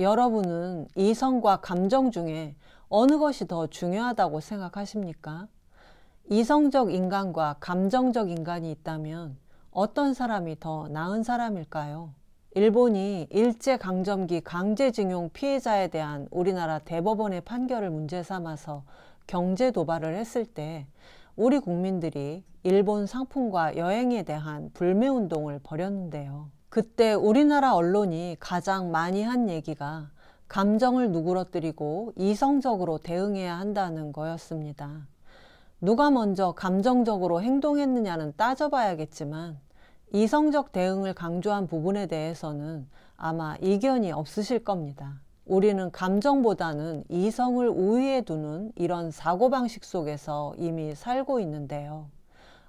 여러분은 이성과 감정 중에 어느 것이 더 중요하다고 생각하십니까? 이성적 인간과 감정적 인간이 있다면 어떤 사람이 더 나은 사람일까요? 일본이 일제강점기 강제징용 피해자에 대한 우리나라 대법원의 판결을 문제 삼아서 경제 도발을 했을 때 우리 국민들이 일본 상품과 여행에 대한 불매운동을 벌였는데요. 그때 우리나라 언론이 가장 많이 한 얘기가 감정을 누그러뜨리고 이성적으로 대응해야 한다는 거였습니다. 누가 먼저 감정적으로 행동했느냐는 따져봐야겠지만 이성적 대응을 강조한 부분에 대해서는 아마 이견이 없으실 겁니다. 우리는 감정보다는 이성을 우위에 두는 이런 사고방식 속에서 이미 살고 있는데요.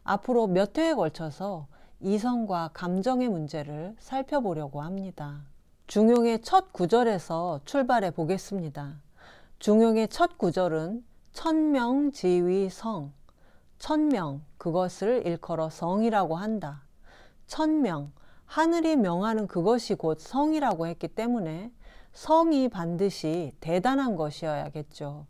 앞으로 몇 회에 걸쳐서 이성과 감정의 문제를 살펴보려고 합니다. 중용의 첫 구절에서 출발해 보겠습니다. 중용의 첫 구절은 천명 지위 성, 천명, 그것을 일컬어 성이라고 한다. 천명, 하늘이 명하는 그것이 곧 성이라고 했기 때문에 성이 반드시 대단한 것이어야겠죠.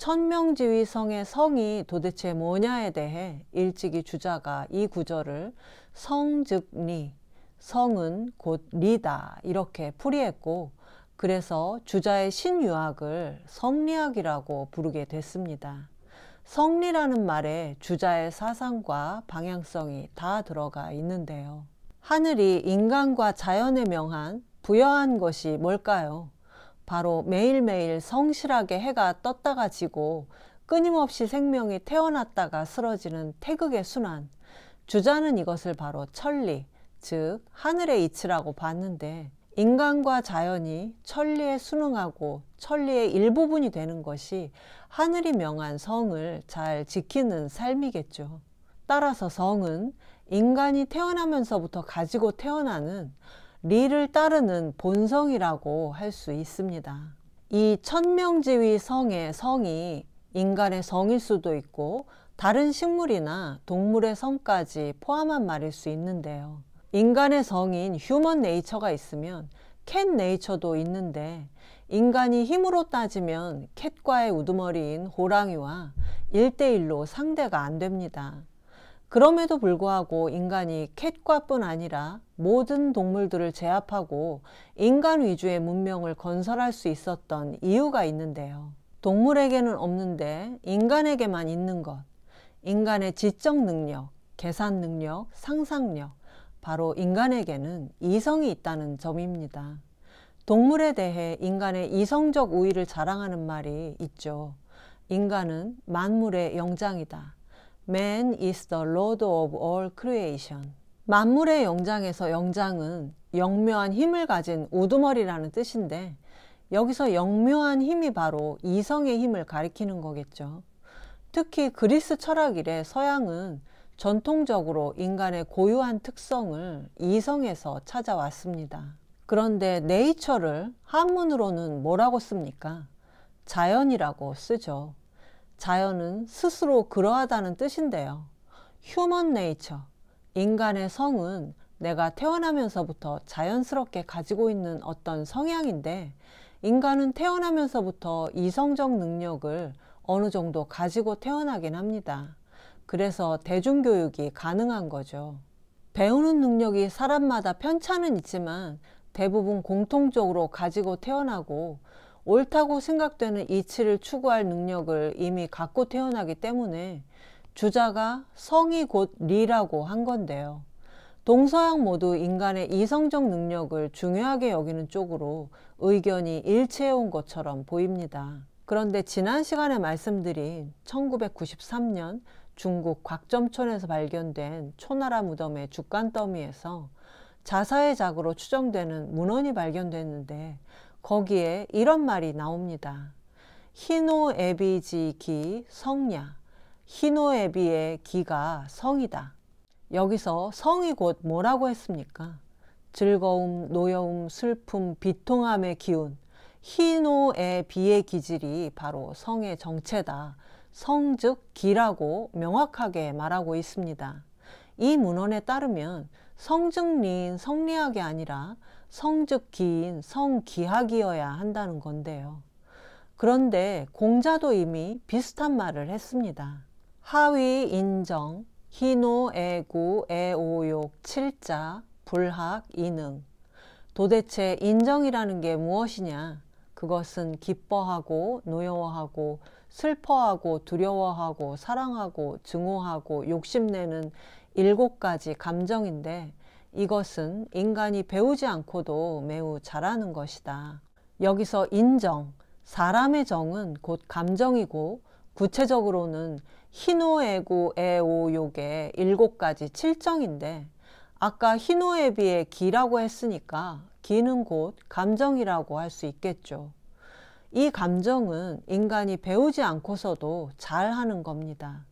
천명지위성의 성이 도대체 뭐냐에 대해 일찍이 주자가 이 구절을 성즉리, 성은 곧 리다 이렇게 풀이했고 그래서 주자의 신유학을 성리학이라고 부르게 됐습니다. 성리라는 말에 주자의 사상과 방향성이 다 들어가 있는데요. 하늘이 인간과 자연에 명한 부여한 것이 뭘까요? 바로 매일매일 성실하게 해가 떴다가 지고 끊임없이 생명이 태어났다가 쓰러지는 태극의 순환. 주자는 이것을 바로 천리, 즉 하늘의 이치라고 봤는데 인간과 자연이 천리에 순응하고 천리의 일부분이 되는 것이 하늘이 명한 성을 잘 지키는 삶이겠죠. 따라서 성은 인간이 태어나면서부터 가지고 태어나는 리를 따르는 본성이라고 할 수 있습니다. 이 천명지위 성의 성이 인간의 성일 수도 있고 다른 식물이나 동물의 성까지 포함한 말일 수 있는데요. 인간의 성인 휴먼 네이처가 있으면 캣 네이처도 있는데 인간이 힘으로 따지면 캣과의 우두머리인 호랑이와 일대일로 상대가 안 됩니다. 그럼에도 불구하고 인간이 캣과뿐 아니라 모든 동물들을 제압하고 인간 위주의 문명을 건설할 수 있었던 이유가 있는데요. 동물에게는 없는데 인간에게만 있는 것. 인간의 지적 능력, 계산 능력, 상상력. 바로 인간에게는 이성이 있다는 점입니다. 동물에 대해 인간의 이성적 우위를 자랑하는 말이 있죠. 인간은 만물의 영장이다. Man is the Lord of all creation. 만물의 영장에서 영장은 영묘한 힘을 가진 우두머리라는 뜻인데 여기서 영묘한 힘이 바로 이성의 힘을 가리키는 거겠죠. 특히 그리스 철학 이래 서양은 전통적으로 인간의 고유한 특성을 이성에서 찾아왔습니다. 그런데 네이처를 한문으로는 뭐라고 씁니까? 자연이라고 쓰죠. 자연은 스스로 그러하다는 뜻인데요. 휴먼 네이처, 인간의 성은 내가 태어나면서부터 자연스럽게 가지고 있는 어떤 성향인데 인간은 태어나면서부터 이성적 능력을 어느 정도 가지고 태어나긴 합니다. 그래서 대중교육이 가능한 거죠. 배우는 능력이 사람마다 편차는 있지만 대부분 공통적으로 가지고 태어나고 옳다고 생각되는 이치를 추구할 능력을 이미 갖고 태어나기 때문에 주자가 성이 곧 리라고 한 건데요. 동서양 모두 인간의 이성적 능력을 중요하게 여기는 쪽으로 의견이 일치해 온 것처럼 보입니다. 그런데 지난 시간에 말씀드린 1993년 중국 곽점촌에서 발견된 초나라 무덤의 죽간더미에서 자사의 작으로 추정되는 문헌이 발견됐는데 거기에 이런 말이 나옵니다. 히노에비지 기 성야. 히노에비의 기가 성이다. 여기서 성이 곧 뭐라고 했습니까? 즐거움, 노여움, 슬픔, 비통함의 기운, 희노의 비의 기질이 바로 성의 정체다. 성즉 기라고 명확하게 말하고 있습니다. 이 문헌에 따르면 성증리인 성리학이 아니라 성즉기인 성기학이어야 한다는 건데요. 그런데 공자도 이미 비슷한 말을 했습니다. 하위 인정, 희노 애구 애오욕 칠자 불학 이능 도대체 인정이라는 게 무엇이냐? 그것은 기뻐하고 노여워하고 슬퍼하고 두려워하고 사랑하고 증오하고 욕심내는 일곱 가지 감정인데 이것은 인간이 배우지 않고도 매우 잘하는 것이다. 여기서 인정, 사람의 정은 곧 감정이고 구체적으로는 희노애구 애오욕의 일곱 가지 칠정인데 아까 희노에 비해 기라고 했으니까 기는 곧 감정이라고 할 수 있겠죠. 이 감정은 인간이 배우지 않고서도 잘 하는 겁니다.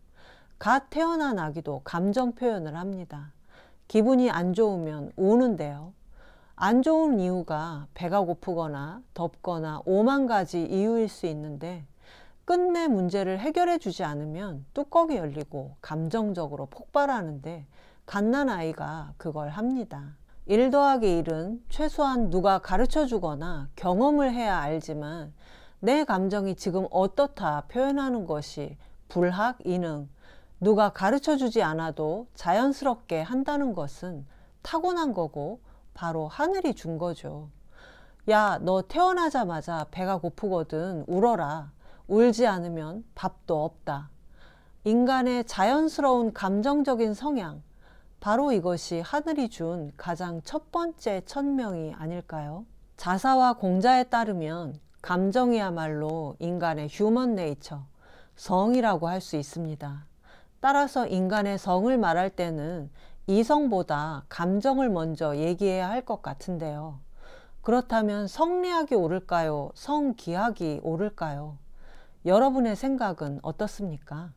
갓 태어난 아기도 감정 표현을 합니다. 기분이 안 좋으면 우는데요. 안 좋은 이유가 배가 고프거나 덥거나 오만 가지 이유일 수 있는데 끝내 문제를 해결해 주지 않으면 뚜껑이 열리고 감정적으로 폭발하는데 갓난 아이가 그걸 합니다. 일 더하기 일은 최소한 누가 가르쳐 주거나 경험을 해야 알지만 내 감정이 지금 어떻다 표현하는 것이 불학, 이능, 누가 가르쳐 주지 않아도 자연스럽게 한다는 것은 타고난 거고 바로 하늘이 준 거죠. 야, 너 태어나자마자 배가 고프거든 울어라. 울지 않으면 밥도 없다. 인간의 자연스러운 감정적인 성향, 바로 이것이 하늘이 준 가장 첫 번째 천명이 아닐까요? 자사와 공자에 따르면 감정이야말로 인간의 휴먼 네이처, 성이라고 할 수 있습니다. 따라서 인간의 성을 말할 때는 이성보다 감정을 먼저 얘기해야 할 것 같은데요. 그렇다면 성리학이 옳을까요? 성기학이 옳을까요? 여러분의 생각은 어떻습니까?